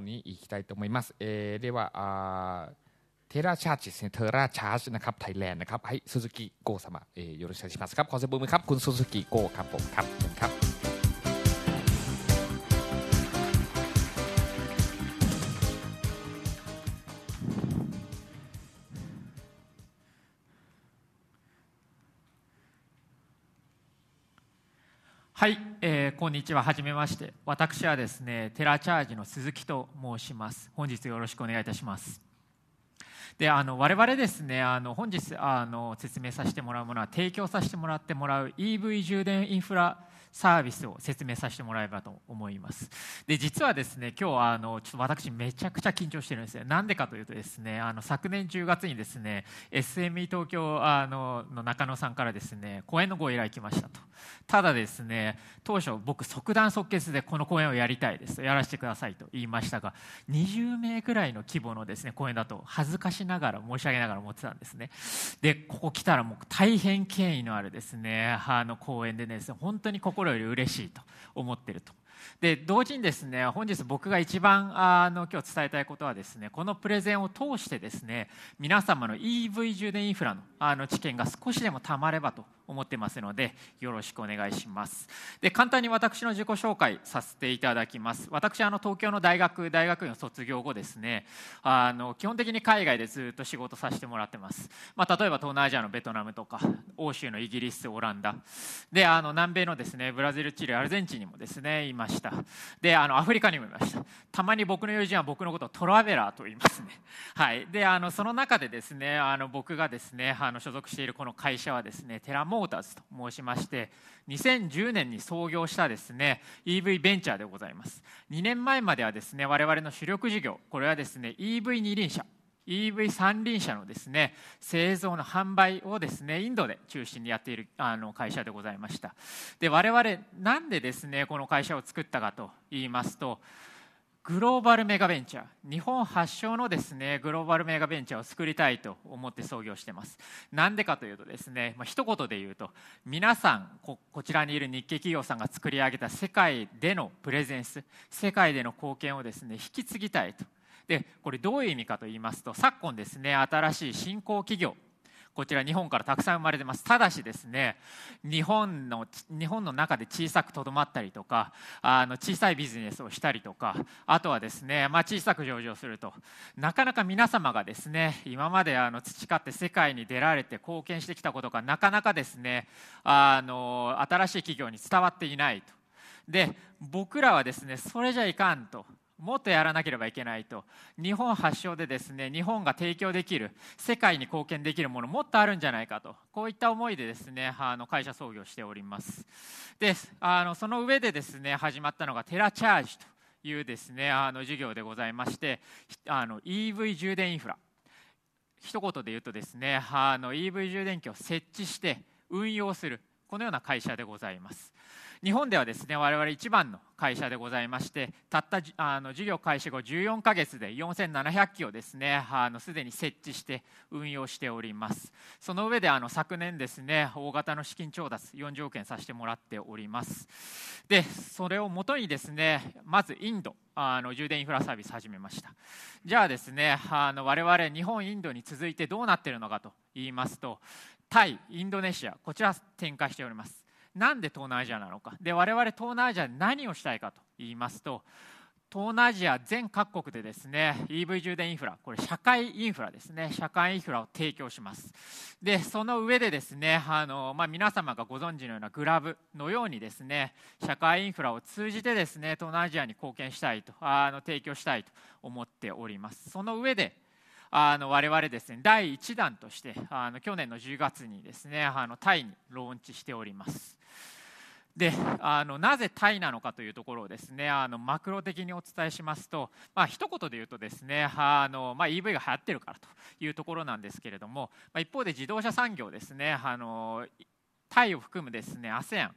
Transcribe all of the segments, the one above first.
方に行きたいと思います。えー、ではテラチャーチですね、テラチャーチนครับไทยแลนด์นะครับはい、鈴木様、えー、よろしくお願いします。ขอบมือครับคุณ鈴木ครับผมครับครับはい、えー、こんにちは、はじめまして。私はですね、テラチャージの鈴木と申します。本日よろしくお願いいたします。であの我々ですねあの本日あの説明させてもらうものは提供させてもらってもらう EV 充電インフラサービスを説明させてもらえればと思いますで実はですね今日あのちょっと私めちゃくちゃ緊張してるんですよなんでかというとですねあの昨年10月にですね SME 東京あのの中野さんからですね講演のご依頼来ましたとただですね当初僕即断即決でこの講演をやりたいですやらせてくださいと言いましたが20名くらいの規模のですね講演だと恥ずかしながら申し上げながら思ってたんですねでここ来たらもう大変権威のあるですねあの講演でね本当に心心より嬉しいと思ってるとで同時にですね本日僕が一番あの今日伝えたいことはですねこのプレゼンを通してですね皆様の EV 充電インフラのあの知見が少しでもたまればと思ってますのでよろしくお願いしますで簡単に私の自己紹介させていただきます私あの東京の大学大学院を卒業後ですねあの基本的に海外でずっと仕事させてもらってます、まあ、例えば東南アジアのベトナムとか欧州のイギリスオランダであの南米のですねブラジルチリアルゼンチンにもですねいましたであのアフリカにもいましたたまに僕の友人は僕のことをトラベラーと言いますねはいであのその中でですねあの僕がですねあの所属しているこの会社はですねテラモモーターズと申しまして2010年に創業したですね EV ベンチャーでございます2年前まではですね我々の主力事業これはですね EV 二輪車 EV 三輪車のですね製造の販売をですねインドで中心にやっているあの会社でございましたで我々なんでですねこの会社を作ったかと言いますとグローバルメガベンチャー日本発祥のですねグローバルメガベンチャーを作りたいと思って創業してますなんでかというとですね、まあ、一言で言うと皆さんここちらにいる日系企業さんが作り上げた世界でのプレゼンス世界での貢献をですね引き継ぎたいとでこれどういう意味かと言いますと昨今ですね新しい新興企業こちら日本からたくさん生まれてますただしですね日本の日本の中で小さくとどまったりとかあの小さいビジネスをしたりとかあとはですね、まあ、小さく上場するとなかなか皆様がですね今まであの培って世界に出られて貢献してきたことがなかなかですねあの新しい企業に伝わっていないと。で僕らはですねそれじゃいかんともっとやらなければいけないと日本発祥でですね日本が提供できる世界に貢献できるものもっとあるんじゃないかとこういった思いでですねあの会社創業しておりますであのその上でですね始まったのがテラチャージというですねあの授業でございましてあの EV 充電インフラ一言で言うとですねあの EV 充電器を設置して運用するこのような会社でございます日本ではですね我々一番の会社でございましてたったあの事業開始後14ヶ月で4700機をですねあのすでに設置して運用しておりますその上であの昨年ですね大型の資金調達4条億円させてもらっておりますでそれをもとにですねまずインドあの充電インフラサービス始めましたじゃあですねあの我々日本インドに続いてどうなっているのかと言いますとタイインドネシアこちら展開しておりますなんで東南アジアなのかで我々東南アジアで何をしたいかと言いますと東南アジア全各国でですね EV 充電インフラこれ社会インフラですね社会インフラを提供しますでその上でですねあの、まあ、皆様がご存知のようなグラブのようにですね社会インフラを通じてですね東南アジアに貢献したいとあの提供したいと思っておりますその上であの我々ですね第1弾としてあの去年の10月にですねあのタイにローンチしております。であのなぜタイなのかというところをですねあのマクロ的にお伝えしますと、まあ一言で言うとですねあの、まあ、EV が流行ってるからというところなんですけれども、まあ、一方で自動車産業ですねあのタイを含むですね ASEAN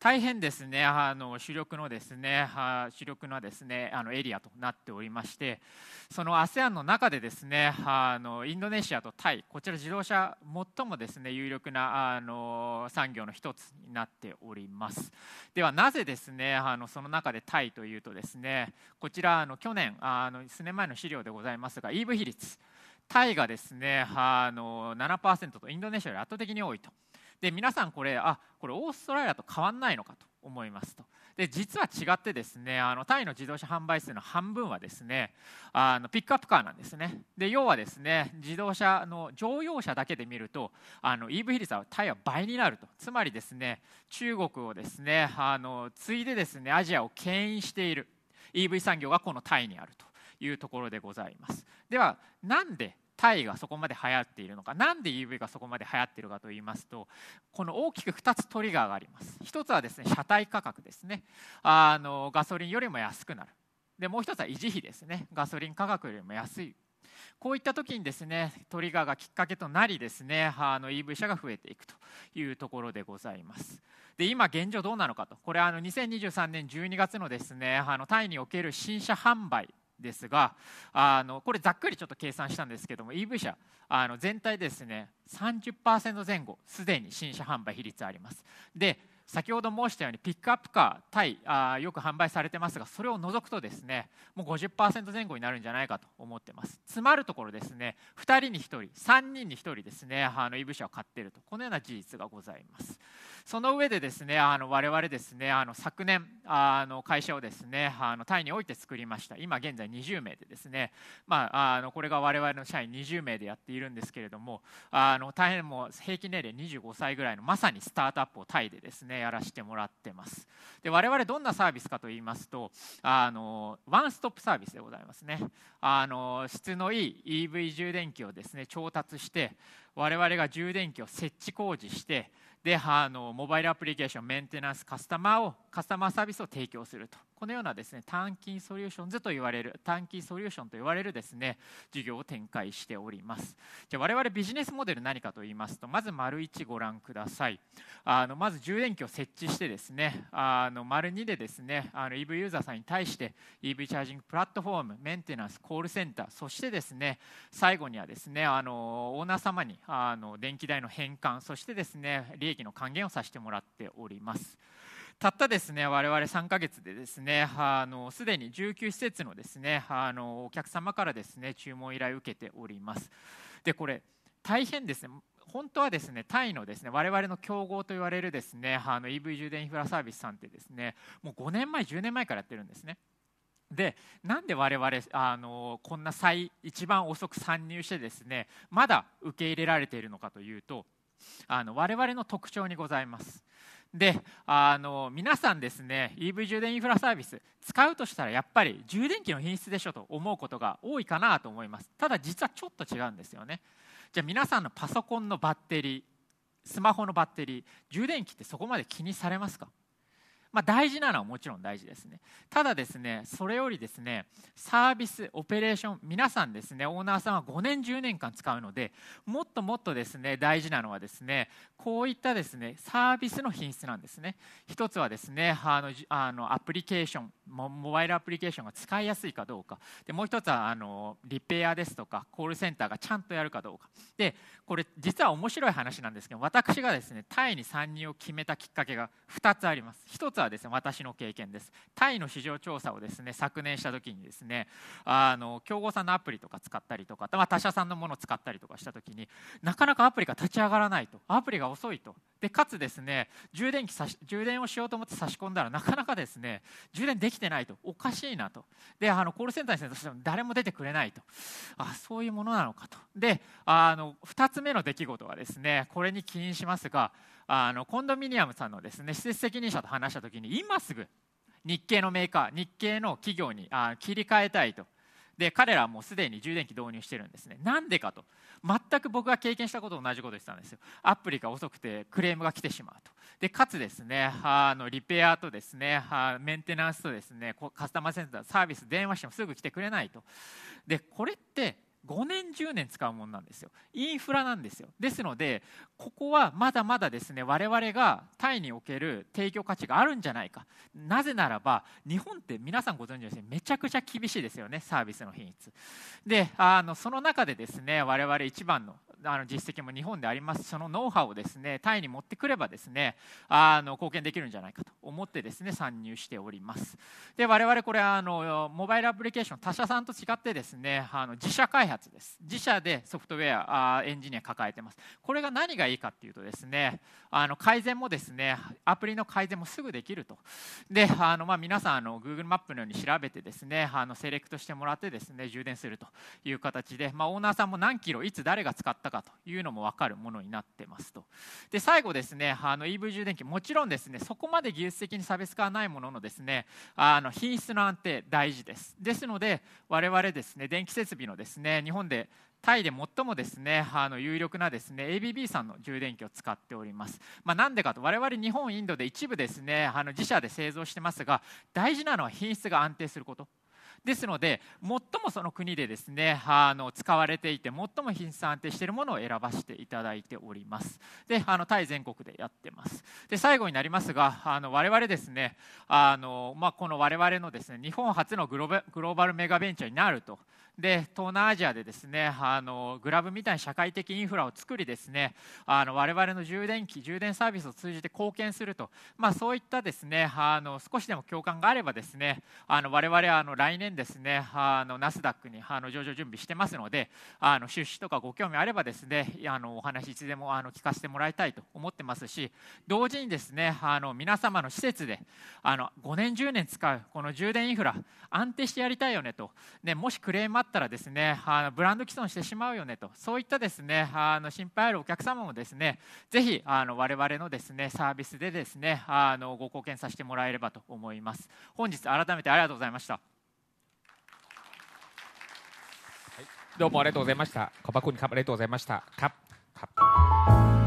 大変ですねあの主力のですね主力のですねあのエリアとなっておりましてその ASEAN の中でですねあのインドネシアとタイこちら自動車最もですね有力なあの産業の一つになっておりますではなぜですねあのその中でタイというとですねこちらあの去年あの数年前の資料でございますが EV 比率タイがですねあの7%とインドネシアより圧倒的に多いと。で皆さんこれあこれオーストラリアと変わらないのかと思いますとで実は違ってですねあのタイの自動車販売数の半分はですねあのピックアップカーなんですねで要はですね自動車の乗用車だけで見るとあの EV 比率はタイは倍になるとつまりですね中国をですねあのついでですねアジアを牽引している EV 産業がこのタイにあるというところでございますではなんでタイがそこまで流行っているのか何で EV がそこまで流行っているかと言いますとこの大きく2つトリガーがあります1つはですね車体価格ですねあのガソリンよりも安くなるでもう1つは維持費ですねガソリン価格よりも安いこういった時にですねトリガーがきっかけとなりですねあの EV 車が増えていくというところでございますで今現状どうなのかとこれあの2023年12月のですねあのタイにおける新車販売ですがあのこれざっくりちょっと計算したんですけども EV 車あの全体ですね30%前後すでに新車販売比率ありますで先ほど申したようにピックアップカー対あよく販売されてますがそれを除くとですねもう50%前後になるんじゃないかと思ってます詰まるところですね2人に1人3人に1人ですねあの EV 車を買っているとこのような事実がございます。その上でですねあの我々ですねあの昨年あの会社をですねあのタイにおいて作りました今現在20名でですね、まあ、あのこれが我々の社員20名でやっているんですけれどもあの大変もう平均年齢25歳ぐらいのまさにスタートアップをタイでですねやらせてもらってますで我々どんなサービスかといいますとあのワンストップサービスでございますねあの質のいい EV 充電器をですね調達して我々が充電器を設置工事してであのモバイルアプリケーションメンテナンスカスタマーをカスタマーサービスを提供するとこのようなですね短期ソリューションズと言われる短期ソリューションと言われるですね事業を展開しておりますじゃあ我々ビジネスモデル何かと言いますとまず丸1ご覧くださいあのまず充電器を設置してですねあの丸2でですねあの EV ユーザーさんに対して EV チャージングプラットフォームメンテナンスコールセンターそしてですね最後にはですねあのオーナー様にあの電気代の返還そしてですね利益の還元をさせてもらっております。たったですね我々3ヶ月でですねあのすでに19施設のですねあのお客様からですね注文依頼を受けておりますでこれ大変ですね本当はですねタイのですね我々の競合と言われるですねあの EV 充電インフラサービスさんってですねもう5年前10年前からやってるんですねでなんで我々あのこんな最一番遅く参入してですねまだ受け入れられているのかというとあの我々の特徴にございますであの皆さんですね EV 充電インフラサービス使うとしたらやっぱり充電器の品質でしょと思うことが多いかなと思いますただ実はちょっと違うんですよねじゃあ皆さんのパソコンのバッテリースマホのバッテリー充電器ってそこまで気にされますかまあ、大事なのはもちろん大事ですねただですねそれよりですねサービスオペレーション皆さんですねオーナーさんは5年10年間使うのでもっともっとですね大事なのはですねこういったですねサービスの品質なんですね一つはですねあのあのアプリケーションモバイルアプリケーションが使いやすいかどうかでもう一つはあのリペアですとかコールセンターがちゃんとやるかどうかでこれ実は面白い話なんですけど私がですねタイに参入を決めたきっかけが2つあります1つはですね私の経験ですタイの市場調査をですね昨年した時にですねあの競合さんのアプリとか使ったりとか、他社さんのものを使ったりとかした時になかなかアプリが立ち上がらないとアプリが遅いとでかつですね充電器充電をしようと思って差し込んだらなかなかですね充電できてないとおかしいなとであのコールセンターにしても誰も出てくれないとあそういうものなのかとであの2つ目の出来事はですねこれに起因しますがあのコンドミニアムさんのですね施設責任者と話した時に今すぐ日系のメーカー日系の企業にあ切り替えたいとで彼らはもうすでに充電器導入してるんですねなんでかと全く僕が経験したことと同じことを言ってたんですよアプリが遅くてクレームが来てしまうとでかつですねあのリペアとですねメンテナンスとですねカスタマーセンターサービス電話してもすぐ来てくれないとでこれって5年10年使うものなんですよインフラなんですよですのでここはまだまだですね我々がタイにおける提供価値があるんじゃないかなぜならば日本って皆さんご存知ですねめちゃくちゃ厳しいですよねサービスの品質であのその中でですね我々一番のあの実績も日本でありますそのノウハウをですねタイに持ってくればですねあの貢献できるんじゃないかと思ってですね参入しておりますで我々これあのモバイルアプリケーション他社さんと違ってですねあの自社開発です自社でソフトウェアエンジニア抱えてますこれが何がいいかっていうとですねあの改善もですねアプリの改善もすぐできるとであのま皆さんあの Google マップのように調べてですねあのセレクトしてもらってですね充電するという形で、まあ、オーナーさんも何キロいつ誰が使ったったかというのも分かるものになってますとで最後ですねあの EV 充電器もちろんですねそこまで技術的に差別化はないもののですねあの品質の安定大事ですですので我々ですね電気設備のですね日本でタイで最もですねあの有力なですね ABB さんの充電器を使っております、まあ、なんでかと我々日本インドで一部ですねあの自社で製造してますが大事なのは品質が安定することですので最もその国でですねあの使われていて最も品質安定しているものを選ばせていただいておりますであのタイ全国でやってますで最後になりますがあの我々ですねあの、まあ、この我々のですね日本初のグローバルメガベンチャーになるとで東南アジアでですねあのグラブみたいな社会的インフラを作りですねあの我々の充電器充電サービスを通じて貢献すると、まあ、そういったですねあの少しでも共感があればですねあの我々はあの来年ですねあのナスダックにあの上場準備してますのであの出資とかご興味あればですねあのお話いつでもあの聞かせてもらいたいと思ってますし同時にですねあの皆様の施設であの5年10年使うこの充電インフラ安定してやりたいよねと、ね、もしクレームあっったらですねあのブランド毀損してしまうよねとそういったですねあの心配あるお客様もですねぜひあの我々のですねサービスでですねあのご貢献させてもらえればと思います本日改めてありがとうございました。はい、どうもありがとうございました。コバบพระありがとうございましたครับ